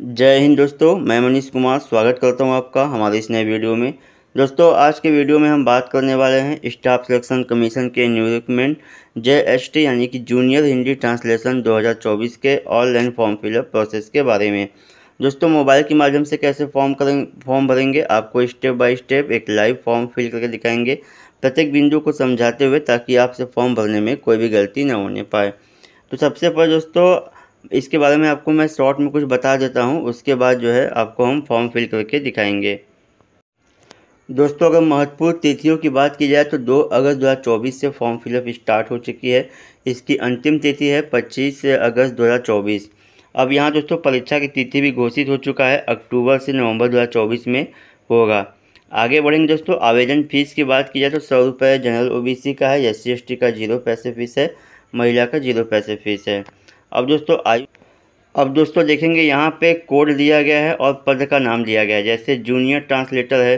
जय हिंद दोस्तों मैं मनीष कुमार स्वागत करता हूं आपका हमारे इस नए वीडियो में दोस्तों आज के वीडियो में हम बात करने वाले हैं स्टाफ सिलेक्शन कमीशन के नियुक्तमेंट जे एस टी यानी कि जूनियर हिंदी ट्रांसलेशन 2024 के ऑनलाइन फॉर्म फिलअप प्रोसेस के बारे में दोस्तों मोबाइल के माध्यम से कैसे फॉर्म करें फॉर्म भरेंगे आपको स्टेप बाय स्टेप एक लाइव फॉर्म फिल करके दिखाएंगे प्रत्येक बिंदु को समझाते हुए ताकि आपसे फॉर्म भरने में कोई भी गलती ना होने पाए तो सबसे पहले दोस्तों इसके बारे में आपको मैं शॉर्ट में कुछ बता देता हूँ उसके बाद जो है आपको हम फॉर्म फिल करके दिखाएंगे दोस्तों अगर महत्वपूर्ण तिथियों की बात की जाए तो 2 अगस्त 2024 से फॉर्म फिलअप स्टार्ट हो चुकी है इसकी अंतिम तिथि है 25 अगस्त 2024 अब यहाँ दोस्तों परीक्षा की तिथि भी घोषित हो चुका है अक्टूबर से नवंबर 2024 में होगा आगे बढ़ेंगे दोस्तों आवेदन फीस की बात की जाए तो सौ रुपये जनरल ओ का है एस सी का जीरो पैसे फीस है महिला का जीरो पैसे फीस है अब दोस्तों आयु अब दोस्तों देखेंगे यहाँ पे कोड दिया गया है और पद का नाम दिया गया है जैसे जूनियर ट्रांसलेटर है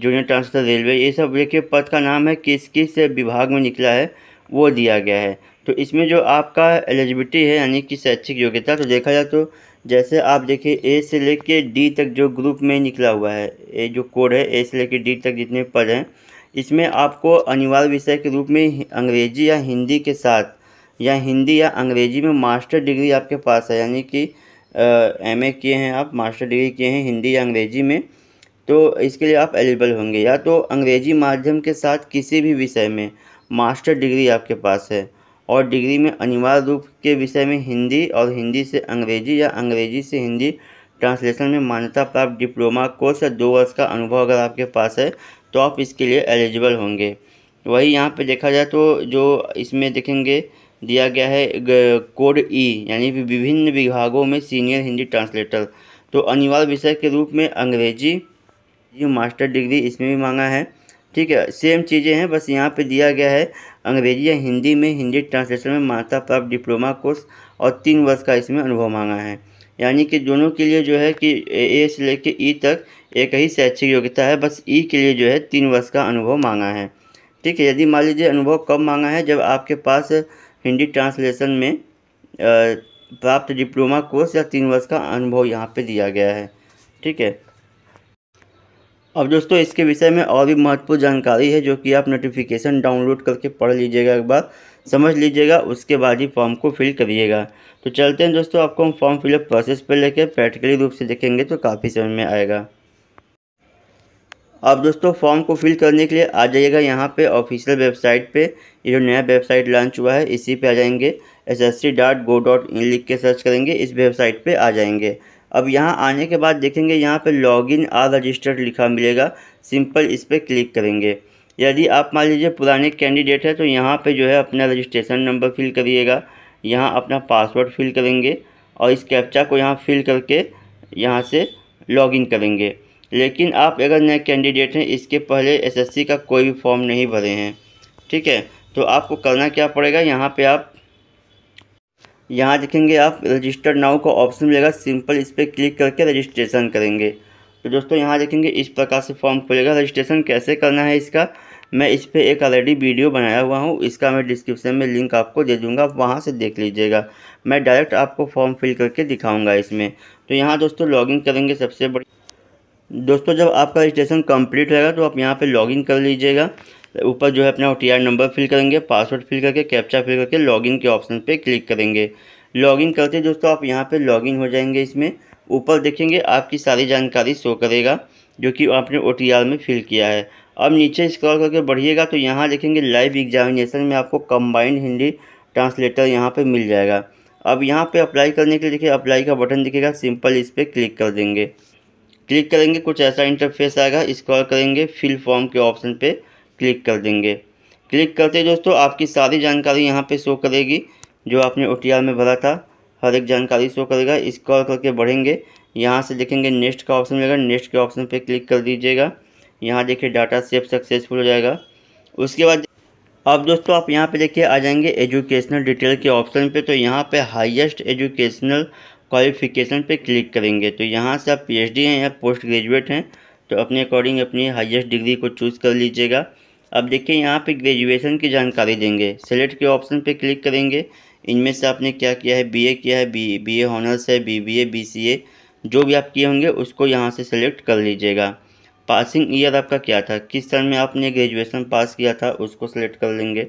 जूनियर ट्रांसलेटर रेलवे ये सब देखिए पद का नाम है किस किस विभाग में निकला है वो दिया गया है तो इसमें जो आपका एलिजिबिलिटी है यानी कि शैक्षिक योग्यता तो देखा जाए तो जैसे आप देखिए ए से लेके डी तक जो ग्रुप में निकला हुआ है ये जो कोड है ए से लेके डी तक जितने पद हैं इसमें आपको अनिवार्य विषय के रूप में अंग्रेजी या हिंदी के साथ या हिंदी या अंग्रेज़ी में मास्टर डिग्री आपके पास है यानी कि एम ए किए हैं आप मास्टर डिग्री किए हैं हिंदी या अंग्रेज़ी में तो इसके लिए आप एलिजिबल होंगे या तो अंग्रेज़ी माध्यम के साथ किसी भी विषय में मास्टर डिग्री आपके पास है और डिग्री में अनिवार्य रूप के विषय में हिंदी और हिंदी से अंग्रेजी या अंग्रेजी से हिंदी ट्रांसलेशन में मान्यता प्राप्त डिप्लोमा कोर्स या दो वर्ष का अनुभव अगर आपके पास है तो आप इसके लिए एलिजिबल होंगे वही यहाँ पे देखा जाए तो जो इसमें देखेंगे दिया गया है कोड ई e, यानी कि विभिन्न विभागों में सीनियर हिंदी ट्रांसलेटर तो अनिवार्य विषय के रूप में अंग्रेजी ये मास्टर डिग्री इसमें भी मांगा है ठीक है सेम चीज़ें हैं बस यहाँ पे दिया गया है अंग्रेजी या हिंदी में हिंदी ट्रांसलेशन में मान्यता प्राप्त डिप्लोमा कोर्स और तीन वर्ष का इसमें अनुभव मांगा है यानी कि दोनों के लिए जो है कि ए से लेके ई e तक एक ही शैक्षिक योग्यता है बस ई e के लिए जो है तीन वर्ष का अनुभव मांगा है ठीक है यदि मान लीजिए अनुभव कब मांगा है जब आपके पास हिंदी ट्रांसलेशन में प्राप्त डिप्लोमा कोर्स या तीन वर्ष का अनुभव यहाँ पे दिया गया है ठीक है अब दोस्तों इसके विषय में और भी महत्वपूर्ण जानकारी है जो कि आप नोटिफिकेशन डाउनलोड करके पढ़ लीजिएगा एक बार समझ लीजिएगा उसके बाद ही फॉर्म को फिल करिएगा तो चलते हैं दोस्तों आपको हम फॉर्म फिलअप प्रोसेस पर लेकर प्रैक्टिकली रूप से देखेंगे तो काफ़ी समय में आएगा आप दोस्तों फॉर्म को फिल करने के लिए आ जाइएगा यहाँ पे ऑफिशियल वेबसाइट पे ये जो नया वेबसाइट लॉन्च हुआ है इसी पे आ जाएंगे S S C dot go dot in लिख के सर्च करेंगे इस वेबसाइट पे आ जाएंगे अब यहाँ आने के बाद देखेंगे यहाँ पे लॉगिन आर रजिस्टर्ड लिखा मिलेगा सिंपल इस पर क्लिक करेंगे यदि आप मान लीजिए पुराने कैंडिडेट है तो यहाँ पर जो है अपना रजिस्ट्रेशन नंबर फिल करिएगा यहाँ अपना पासवर्ड फिल करेंगे और इस कैप्चा को यहाँ फिल करके यहाँ से लॉगिन करेंगे लेकिन आप अगर नए कैंडिडेट हैं इसके पहले एसएससी का कोई भी फॉर्म नहीं भरे हैं ठीक है तो आपको करना क्या पड़ेगा यहाँ पे आप यहाँ देखेंगे आप रजिस्टर नाउ का ऑप्शन मिलेगा सिंपल इस पर क्लिक करके रजिस्ट्रेशन करेंगे तो दोस्तों यहाँ देखेंगे इस प्रकार से फॉर्म खुलेगा रजिस्ट्रेशन कैसे करना है इसका मैं इस पर एक ऑलरेडी वीडियो बनाया हुआ हूँ इसका मैं डिस्क्रिप्शन में लिंक आपको दे दूँगा आप वहाँ से देख लीजिएगा मैं डायरेक्ट आपको फॉर्म फिल करके दिखाऊँगा इसमें तो यहाँ दोस्तों लॉगिन करेंगे सबसे बड़ी दोस्तों जब आपका रजिस्ट्रेशन कंप्लीट रहेगा तो आप यहाँ पे लॉगिन कर लीजिएगा ऊपर जो है अपना टी नंबर फिल करेंगे पासवर्ड फिल करके कैप्चा फिल करके लॉगिन के ऑप्शन पे क्लिक करेंगे लॉगिन करते दोस्तों आप यहाँ पे लॉगिन हो जाएंगे इसमें ऊपर देखेंगे आपकी सारी जानकारी शो करेगा जो कि आपने ओ में फिल किया है अब नीचे स्क्रॉल करके बढ़िएगा तो यहाँ देखेंगे लाइव एग्जामिनेशन में आपको कम्बाइंड हिंदी ट्रांसलेटर यहाँ पर मिल जाएगा अब यहाँ पर अप्लाई करने के लिए देखिए अप्लाई का बटन दिखेगा सिंपल इस पर क्लिक कर देंगे क्लिक करेंगे कुछ ऐसा इंटरफेस आएगा स्क्रॉल करेंगे फिल फॉर्म के ऑप्शन पे क्लिक कर देंगे क्लिक करते दोस्तों आपकी सारी जानकारी यहाँ पे शो करेगी जो आपने ओ में भरा था हर एक जानकारी शो करेगा स्क्रॉल करके बढ़ेंगे यहाँ से देखेंगे नेक्स्ट का ऑप्शन मिलेगा नेक्स्ट के ऑप्शन पर क्लिक कर दीजिएगा यहाँ देखिए डाटा सेव सक्सेसफुल हो जाएगा उसके बाद अब दोस्तों आप यहाँ पे देखिए आ जाएंगे एजुकेशनल डिटेल के ऑप्शन पे तो यहाँ पे हाईएस्ट एजुकेशनल क्वालिफिकेशन पे क्लिक करेंगे तो यहाँ से आप पी हैं या पोस्ट ग्रेजुएट हैं तो अपने अकॉर्डिंग अपनी हाईएस्ट डिग्री को चूज़ कर लीजिएगा अब देखिए यहाँ पे ग्रेजुएशन की जानकारी देंगे सेलेक्ट के ऑप्शन पे क्लिक करेंगे इनमें से आपने क्या किया है बीए किया है बी बी एनर्स है बी बी सी ए जो भी आप किए होंगे उसको यहाँ से सेलेक्ट कर लीजिएगा पासिंग ईयर आपका क्या था किस सन में आपने ग्रेजुएसन पास किया था उसको सेलेक्ट कर लेंगे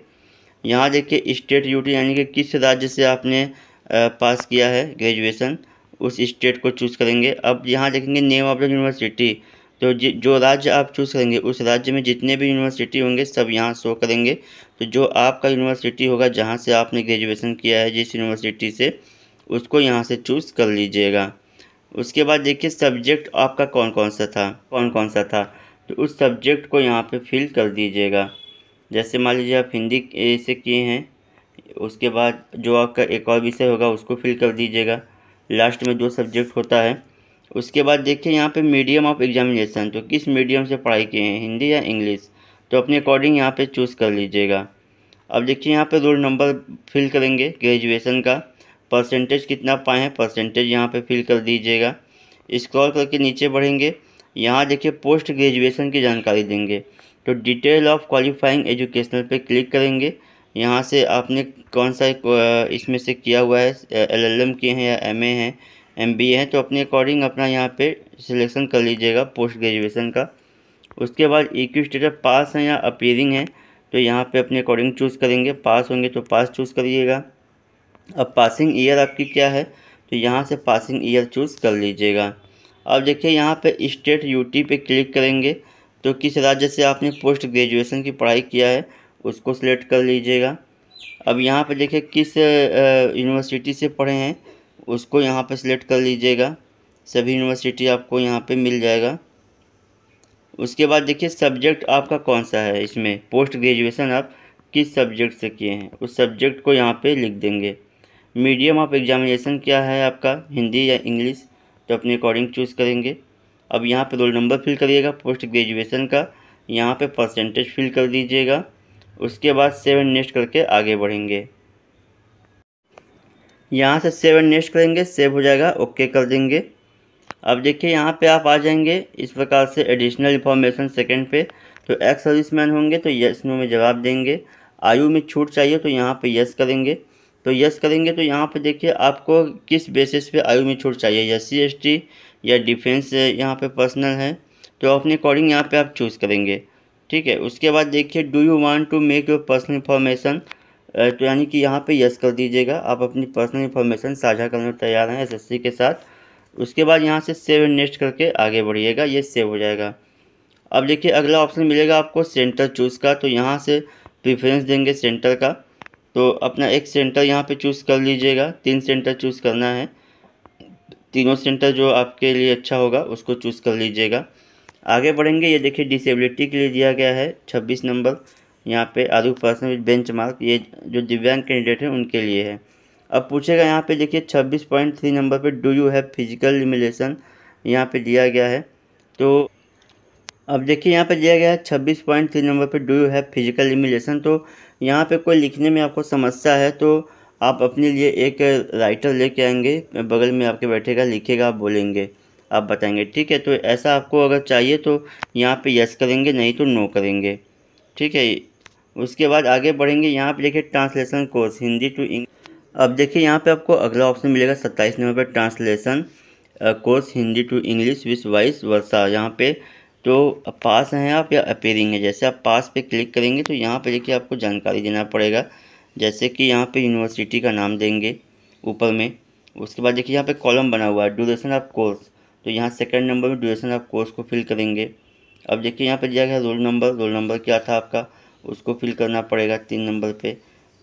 यहाँ देखिए स्टेट यूटी यानी कि किस राज्य से आपने पास किया है ग्रेजुएसन उस स्टेट को चूज़ करेंगे अब यहाँ देखेंगे नेम ऑफ द यूनिवर्सिटी तो जो राज्य आप चूज़ करेंगे उस राज्य में जितने भी यूनिवर्सिटी होंगे सब यहाँ शो करेंगे तो जो आपका यूनिवर्सिटी होगा जहाँ से आपने ग्रेजुएसन किया है जिस यूनिवर्सिटी से उसको यहाँ से चूज़ कर लीजिएगा उसके बाद देखिए सब्जेक्ट आपका कौन कौन सा था कौन कौन सा था तो उस सब्जेक्ट को यहाँ पे फिल कर दीजिएगा जैसे मान लीजिए आप हिंदी से किए हैं उसके बाद जो आपका एक और विषय होगा उसको फिल कर दीजिएगा लास्ट में जो सब्जेक्ट होता है उसके बाद देखिए यहाँ पे मीडियम ऑफ एग्जामिनेशन तो किस मीडियम से पढ़ाई किए हैं हिंदी या इंग्लिश तो अपने अकॉर्डिंग यहाँ पे चूज़ कर लीजिएगा अब देखिए यहाँ पे रोल नंबर फिल करेंगे ग्रेजुएशन का परसेंटेज कितना पाए हैं परसेंटेज यहाँ पे फिल कर दीजिएगा स्क्रॉल करके नीचे बढ़ेंगे यहाँ देखिए पोस्ट ग्रेजुएसन की जानकारी देंगे तो डिटेल ऑफ क्वालिफाइंग एजुकेशनल पर क्लिक करेंगे यहाँ से आपने कौन सा इसमें से किया हुआ है एल एल एम किए हैं या एम ए हैं एम बी ए हैं तो अपने अकॉर्डिंग अपना यहाँ पे सिलेक्शन कर लीजिएगा पोस्ट ग्रेजुएशन का उसके बाद एक e स्टेटस पास हैं या अपीयरिंग है तो यहाँ पे अपने अकॉर्डिंग चूज़ करेंगे पास होंगे तो पास चूज़ करिएगा अब पासिंग ईयर आपकी क्या है तो यहाँ से पासिंग ईयर चूज़ कर लीजिएगा अब देखिए यहाँ पे स्टेट यूटी पे क्लिक करेंगे तो किस राज्य से आपने पोस्ट ग्रेजुएशन की पढ़ाई किया है उसको सेलेक्ट कर लीजिएगा अब यहाँ पे देखिए किस यूनिवर्सिटी से पढ़े हैं उसको यहाँ पे सिलेक्ट कर लीजिएगा सभी यूनिवर्सिटी आपको यहाँ पे मिल जाएगा उसके बाद देखिए सब्जेक्ट आपका कौन सा है इसमें पोस्ट ग्रेजुएसन आप किस सब्जेक्ट से किए हैं उस सब्जेक्ट को यहाँ पे लिख देंगे मीडियम ऑफ एग्जामिनेशन क्या है आपका हिंदी या इंग्लिश तो अपने अकॉर्डिंग चूज़ करेंगे अब यहाँ पे रोल नंबर फिल करिएगा पोस्ट ग्रेजुएशन का यहाँ पे परसेंटेज फिल कर दीजिएगा उसके बाद सेवन नेक्स्ट करके आगे बढ़ेंगे यहाँ से सेवन नेक्स्ट करेंगे सेव हो जाएगा ओके कर देंगे अब देखिए यहाँ पे आप आ जाएंगे इस प्रकार से एडिशनल इन्फॉर्मेशन सेकंड पे तो एक्स सर्विस मैन होंगे तो यस नो में जवाब देंगे आयु में छूट चाहिए तो यहाँ पे यस करेंगे तो यस करेंगे तो यहाँ पे देखिए आपको किस बेसिस पे आयु में छूट चाहिए या सी या डिफेंस यहाँ पे पर्सनल है तो अपने अकॉर्डिंग यहाँ पे आप चूज़ करेंगे ठीक है उसके बाद देखिए do you want to make your personal information तो यानी कि यहाँ पे यस कर दीजिएगा आप अपनी पर्सनल इन्फॉर्मेशन साझा करने में तैयार हैं एसएससी के साथ उसके बाद यहाँ से सेव एंड नेक्स्ट करके आगे बढ़िएगा ये सेव हो जाएगा अब देखिए अगला ऑप्शन मिलेगा आपको सेंटर चूज़ का तो यहाँ से प्रिफ्रेंस देंगे सेंटर का तो अपना एक सेंटर यहाँ पे चूज़ कर लीजिएगा तीन सेंटर चूज़ करना है तीनों सेंटर जो आपके लिए अच्छा होगा उसको चूज़ कर लीजिएगा आगे बढ़ेंगे ये देखिए डिसेबिलिटी के लिए दिया गया है छब्बीस नंबर यहाँ पे are you person with bench mark ये जो दिव्यांग कैंडिडेट हैं उनके लिए है अब पूछेगा यहाँ पे देखिए छब्बीस पॉइंट थ्री नंबर पे do you have physical limitation यहाँ पे दिया गया है तो अब देखिए यहाँ पे दिया गया है छब्बीस पॉइंट थ्री नंबर पे do you have physical limitation तो यहाँ पे कोई लिखने में आपको समस्या है तो आप अपने लिए एक राइटर लेके आएंगे बगल में आपके बैठेगा लिखेगा आप बोलेंगे आप बताएंगे ठीक है तो ऐसा आपको अगर चाहिए तो यहाँ पे यस करेंगे नहीं तो नो करेंगे ठीक है उसके बाद आगे बढ़ेंगे यहाँ पे देखिए translation course Hindi to English अब देखिए यहाँ पे आपको अगला ऑप्शन मिलेगा सत्ताईस नंबर पर translation course Hindi to English with vice versa यहाँ पर तो पास हैं आप या अपेयरिंग है जैसे आप पास पर क्लिक करेंगे तो यहाँ पर देखिए आपको जानकारी देना पड़ेगा जैसे कि यहाँ पर यूनिवर्सिटी का नाम देंगे ऊपर में उसके बाद देखिए यहाँ पे कॉलम बना हुआ है ड्यूरेशन ऑफ कोर्स तो यहाँ सेकंड नंबर में ड्यूरेशन आप कोर्स को फिल करेंगे अब देखिए यहाँ पे दिया गया रोल नंबर रोल नंबर क्या था आपका उसको फिल करना पड़ेगा तीन नंबर पे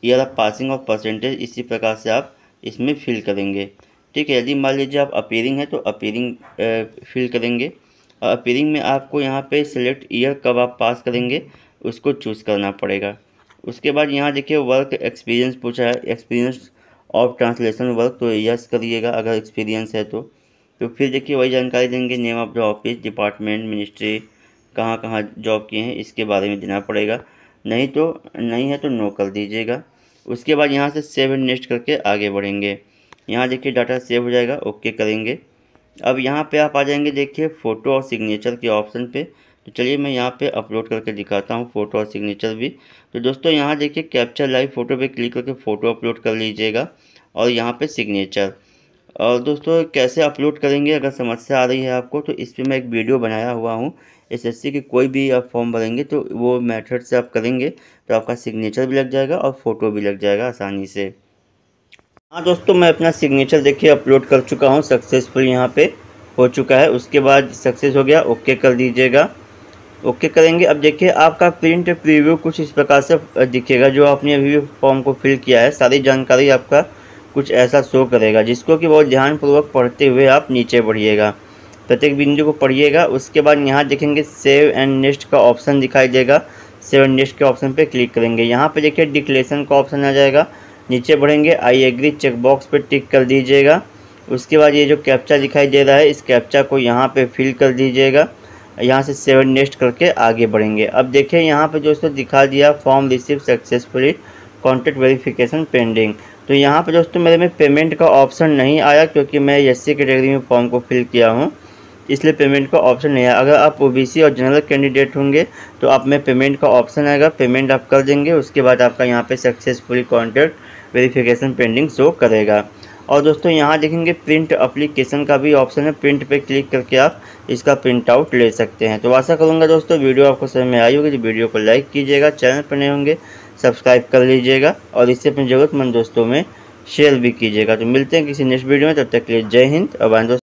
year of passing of percentage इसी प्रकार से आप इसमें फिल करेंगे ठीक है यदि मान लीजिए आप अपेयरिंग है तो अपेयरिंग फिल करेंगे और अपेयरिंग में आपको यहाँ पे सिलेक्ट ईयर कब आप पास करेंगे उसको चूज़ करना पड़ेगा उसके बाद यहाँ देखिए वर्क एक्सपीरियंस पूछा है एक्सपीरियंस ऑफ ट्रांसलेशन वर्क तो यस करिएगा अगर एक्सपीरियंस है तो तो फिर देखिए वही जानकारी देंगे name of the office department ministry कहाँ कहाँ जॉब किए हैं इसके बारे में देना पड़ेगा नहीं तो नहीं है तो नो कर दीजिएगा उसके बाद यहाँ से सेव एंड नेक्स्ट करके आगे बढ़ेंगे यहाँ देखिए डाटा सेव हो जाएगा ओके करेंगे अब यहाँ पे आप आ जाएंगे देखिए फ़ोटो और सिग्नेचर के ऑप्शन पे तो चलिए मैं यहाँ पे अपलोड करके दिखाता हूँ फ़ोटो और सिग्नेचर भी तो दोस्तों यहाँ देखिए कैप्चर लाइव फ़ोटो पे क्लिक करके फ़ोटो अपलोड कर लीजिएगा और यहाँ पे सिग्नेचर और दोस्तों कैसे अपलोड करेंगे अगर समस्या आ रही है आपको तो इस पर मैं एक वीडियो बनाया हुआ हूँ एस के कोई भी आप फॉर्म भरेंगे तो वो मेथड से आप करेंगे तो आपका सिग्नेचर भी लग जाएगा और फ़ोटो भी लग जाएगा आसानी से हाँ दोस्तों मैं अपना सिग्नेचर देखिए अपलोड कर चुका हूँ सक्सेसफुल यहाँ पे हो चुका है उसके बाद सक्सेस हो गया ओके कर दीजिएगा ओके करेंगे अब देखिए आपका प्रिंट प्रीव्यू कुछ इस प्रकार से दिखेगा जो आपने अभी फॉर्म को फिल किया है सारी जानकारी आपका कुछ ऐसा शो करेगा जिसको कि बहुत ध्यानपूर्वक पढ़ते हुए आप नीचे बढ़िएगा प्रत्येक बिंदु को पढ़िएगा उसके बाद यहाँ देखेंगे सेव एंड नेक्स्ट का ऑप्शन दिखाई देगा सेव एंड नेक्स्ट के ऑप्शन पे क्लिक करेंगे यहाँ पे देखिए डिक्लेशन का ऑप्शन आ जाएगा नीचे बढ़ेंगे आई एग्री चेकबॉक्स पर टिक कर दीजिएगा उसके बाद ये जो कैप्चा दिखाई दे रहा है इस कैप्चा को यहाँ पे फिल कर दीजिएगा यहाँ से सेवन नेक्स्ट करके आगे बढ़ेंगे अब देखिए यहाँ पे दोस्तों दिखा दिया form receive successfully contact verification pending तो यहाँ पर दोस्तों मेरे में पेमेंट का ऑप्शन नहीं आया क्योंकि मैं एस सी कैटेगरी में फॉर्म को फिल किया हूँ इसलिए पेमेंट का ऑप्शन नहीं आया अगर आप ओबीसी और जनरल कैंडिडेट होंगे तो आप में पेमेंट का ऑप्शन आएगा पेमेंट आप कर देंगे उसके बाद आपका यहाँ पे successfully contact verification pending show करेगा और दोस्तों यहाँ देखेंगे प्रिंट अप्लीकेशन का भी ऑप्शन है प्रिंट पे क्लिक करके आप इसका प्रिंट आउट ले सकते हैं तो आशा करूँगा दोस्तों वीडियो आपको समझ में आई होगी तो वीडियो को लाइक कीजिएगा चैनल पर नहीं होंगे सब्सक्राइब कर लीजिएगा और इसे अपने ज़रूरतमंद दोस्तों में शेयर भी कीजिएगा तो मिलते हैं किसी नेक्स्ट वीडियो में तब तक के लिए जय हिंद और